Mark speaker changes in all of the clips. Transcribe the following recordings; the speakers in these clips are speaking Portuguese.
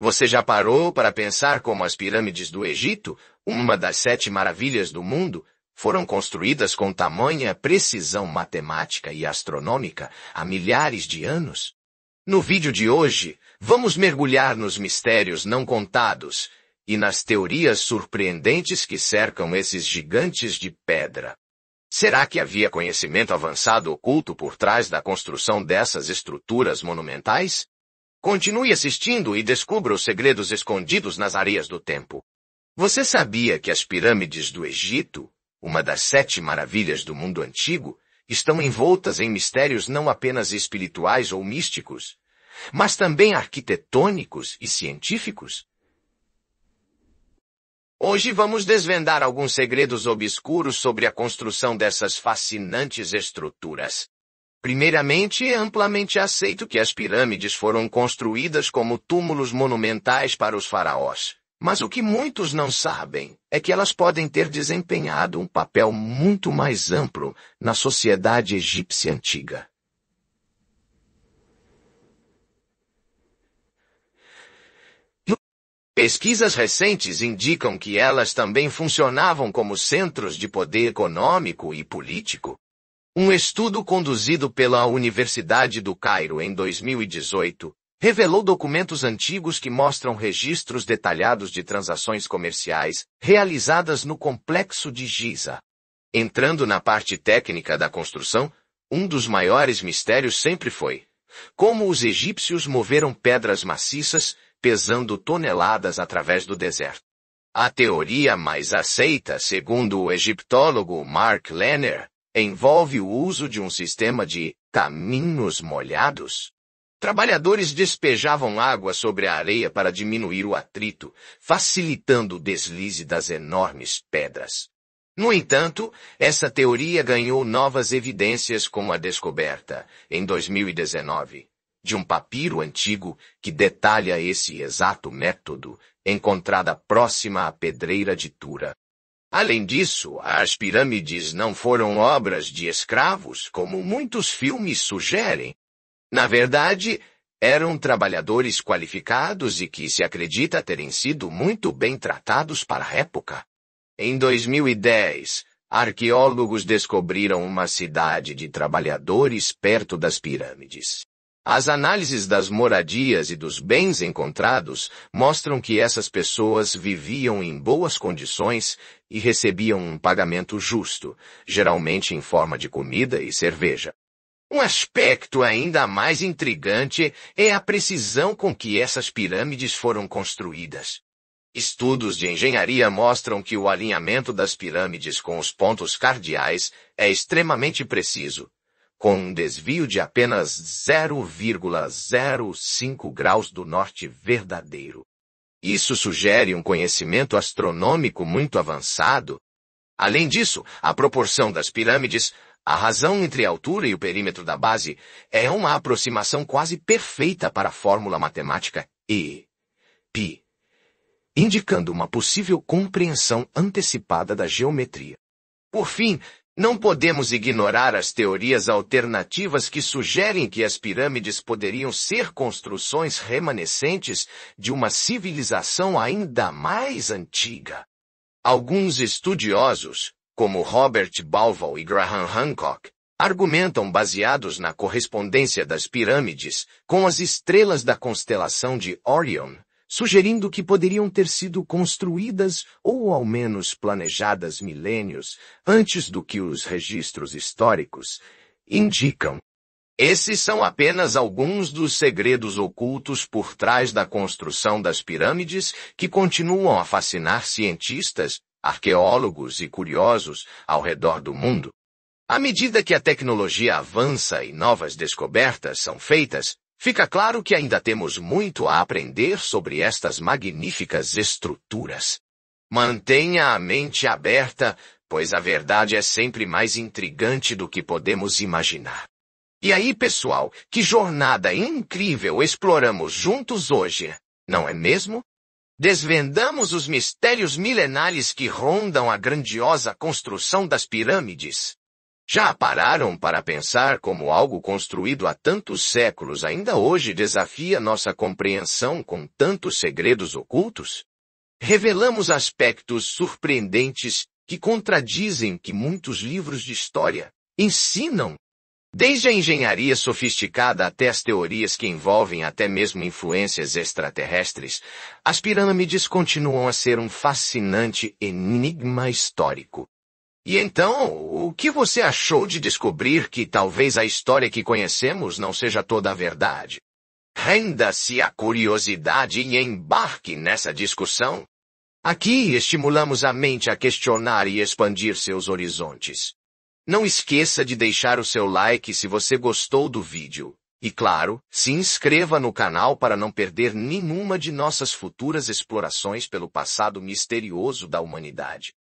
Speaker 1: Você já parou para pensar como as pirâmides do Egito, uma das sete maravilhas do mundo, foram construídas com tamanha precisão matemática e astronômica há milhares de anos? No vídeo de hoje, vamos mergulhar nos mistérios não contados e nas teorias surpreendentes que cercam esses gigantes de pedra. Será que havia conhecimento avançado oculto por trás da construção dessas estruturas monumentais? Continue assistindo e descubra os segredos escondidos nas areias do tempo. Você sabia que as pirâmides do Egito, uma das sete maravilhas do mundo antigo, estão envoltas em mistérios não apenas espirituais ou místicos, mas também arquitetônicos e científicos? Hoje vamos desvendar alguns segredos obscuros sobre a construção dessas fascinantes estruturas. Primeiramente, é amplamente aceito que as pirâmides foram construídas como túmulos monumentais para os faraós. Mas o que muitos não sabem é que elas podem ter desempenhado um papel muito mais amplo na sociedade egípcia antiga. Pesquisas recentes indicam que elas também funcionavam como centros de poder econômico e político, um estudo conduzido pela Universidade do Cairo em 2018 revelou documentos antigos que mostram registros detalhados de transações comerciais realizadas no complexo de Giza. Entrando na parte técnica da construção, um dos maiores mistérios sempre foi como os egípcios moveram pedras maciças pesando toneladas através do deserto. A teoria mais aceita, segundo o egiptólogo Mark Lenner, envolve o uso de um sistema de caminhos molhados. Trabalhadores despejavam água sobre a areia para diminuir o atrito, facilitando o deslize das enormes pedras. No entanto, essa teoria ganhou novas evidências com a descoberta, em 2019, de um papiro antigo que detalha esse exato método, encontrada próxima à pedreira de Tura. Além disso, as pirâmides não foram obras de escravos, como muitos filmes sugerem. Na verdade, eram trabalhadores qualificados e que se acredita terem sido muito bem tratados para a época. Em 2010, arqueólogos descobriram uma cidade de trabalhadores perto das pirâmides. As análises das moradias e dos bens encontrados mostram que essas pessoas viviam em boas condições e recebiam um pagamento justo, geralmente em forma de comida e cerveja. Um aspecto ainda mais intrigante é a precisão com que essas pirâmides foram construídas. Estudos de engenharia mostram que o alinhamento das pirâmides com os pontos cardeais é extremamente preciso, com um desvio de apenas 0,05 graus do norte verdadeiro. Isso sugere um conhecimento astronômico muito avançado. Além disso, a proporção das pirâmides, a razão entre a altura e o perímetro da base, é uma aproximação quase perfeita para a fórmula matemática E. Pi. Indicando uma possível compreensão antecipada da geometria. Por fim, não podemos ignorar as teorias alternativas que sugerem que as pirâmides poderiam ser construções remanescentes de uma civilização ainda mais antiga. Alguns estudiosos, como Robert Balval e Graham Hancock, argumentam baseados na correspondência das pirâmides com as estrelas da constelação de Orion, sugerindo que poderiam ter sido construídas ou ao menos planejadas milênios antes do que os registros históricos indicam. Esses são apenas alguns dos segredos ocultos por trás da construção das pirâmides que continuam a fascinar cientistas, arqueólogos e curiosos ao redor do mundo. À medida que a tecnologia avança e novas descobertas são feitas, Fica claro que ainda temos muito a aprender sobre estas magníficas estruturas. Mantenha a mente aberta, pois a verdade é sempre mais intrigante do que podemos imaginar. E aí, pessoal, que jornada incrível exploramos juntos hoje, não é mesmo? Desvendamos os mistérios milenares que rondam a grandiosa construção das pirâmides. Já pararam para pensar como algo construído há tantos séculos ainda hoje desafia nossa compreensão com tantos segredos ocultos? Revelamos aspectos surpreendentes que contradizem que muitos livros de história ensinam. Desde a engenharia sofisticada até as teorias que envolvem até mesmo influências extraterrestres, as pirâmides continuam a ser um fascinante enigma histórico. E então, o que você achou de descobrir que talvez a história que conhecemos não seja toda a verdade? Renda-se à curiosidade e embarque nessa discussão. Aqui estimulamos a mente a questionar e expandir seus horizontes. Não esqueça de deixar o seu like se você gostou do vídeo. E claro, se inscreva no canal para não perder nenhuma de nossas futuras explorações pelo passado misterioso da humanidade.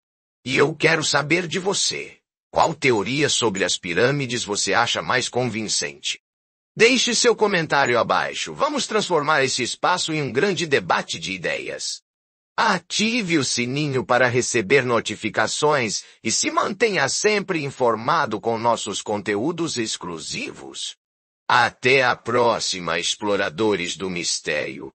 Speaker 1: E eu quero saber de você. Qual teoria sobre as pirâmides você acha mais convincente? Deixe seu comentário abaixo. Vamos transformar esse espaço em um grande debate de ideias. Ative o sininho para receber notificações e se mantenha sempre informado com nossos conteúdos exclusivos. Até a próxima, exploradores do mistério.